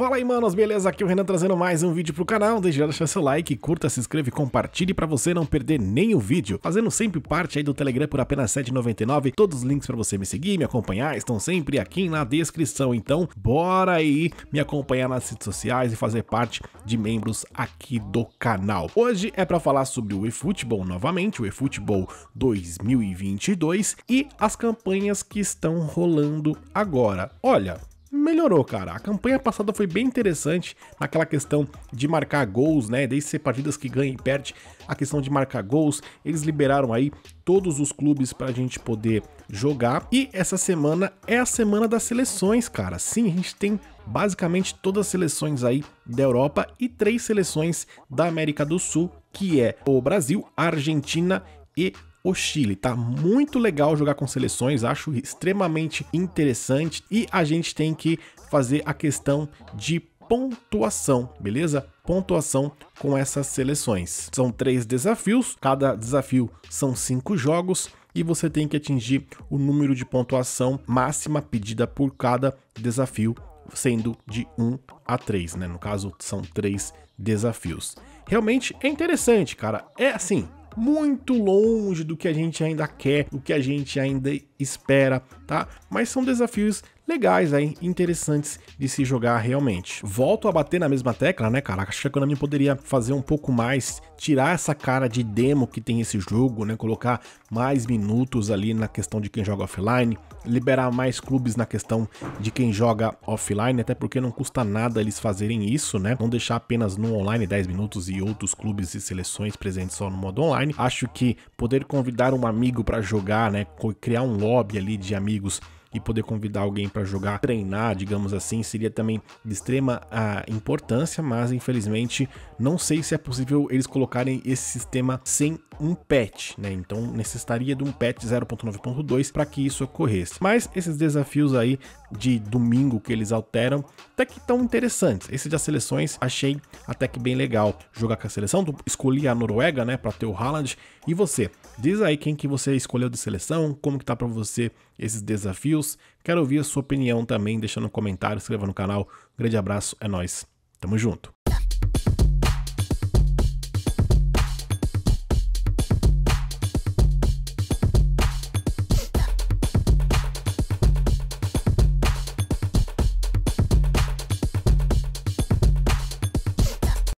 Fala aí, manos, beleza? Aqui é o Renan trazendo mais um vídeo pro canal. Desde já deixa seu like, curta, se inscreve, compartilhe para você não perder nenhum vídeo. Fazendo sempre parte aí do Telegram por apenas R$7,99. Todos os links para você me seguir, me acompanhar estão sempre aqui na descrição. Então, bora aí me acompanhar nas redes sociais e fazer parte de membros aqui do canal. Hoje é para falar sobre o eFootball novamente, o eFootball 2022 e as campanhas que estão rolando agora. Olha, melhorou, cara. A campanha passada foi bem interessante naquela questão de marcar gols, né? Desde ser partidas que ganha e perde, a questão de marcar gols, eles liberaram aí todos os clubes para a gente poder jogar. E essa semana é a semana das seleções, cara. Sim, a gente tem basicamente todas as seleções aí da Europa e três seleções da América do Sul, que é o Brasil, a Argentina e o Chile. Tá muito legal jogar com seleções, acho extremamente interessante e a gente tem que fazer a questão de pontuação, beleza? Pontuação com essas seleções. São três desafios, cada desafio são cinco jogos e você tem que atingir o número de pontuação máxima pedida por cada desafio, sendo de 1 a 3, né? No caso, são três desafios. Realmente é interessante, cara. É assim, muito longe do que a gente ainda quer, do que a gente ainda espera, tá? Mas são desafios legais aí, interessantes de se jogar realmente. Volto a bater na mesma tecla, né, cara? Acho que a Konami poderia fazer um pouco mais, tirar essa cara de demo que tem esse jogo, né? Colocar mais minutos ali na questão de quem joga offline, liberar mais clubes na questão de quem joga offline, até porque não custa nada eles fazerem isso, né? Não deixar apenas no online 10 minutos e outros clubes e seleções presentes só no modo online. Acho que poder convidar um amigo para jogar, né, criar um lobby hobby ali de amigos e poder convidar alguém para jogar, treinar, digamos assim, seria também de extrema ah, importância, mas infelizmente não sei se é possível eles colocarem esse sistema sem um patch, né? Então necessitaria de um patch 0.9.2 para que isso ocorresse. Mas esses desafios aí de domingo que eles alteram, até que tão interessantes. Esse das seleções achei até que bem legal jogar com a seleção. Escolhi a Noruega, né, para ter o Haaland. E você? Diz aí quem que você escolheu de seleção, como que tá para você esses desafios. Quero ouvir a sua opinião também, deixa no comentário, inscreva no canal. Um grande abraço, é nós. Tamo junto.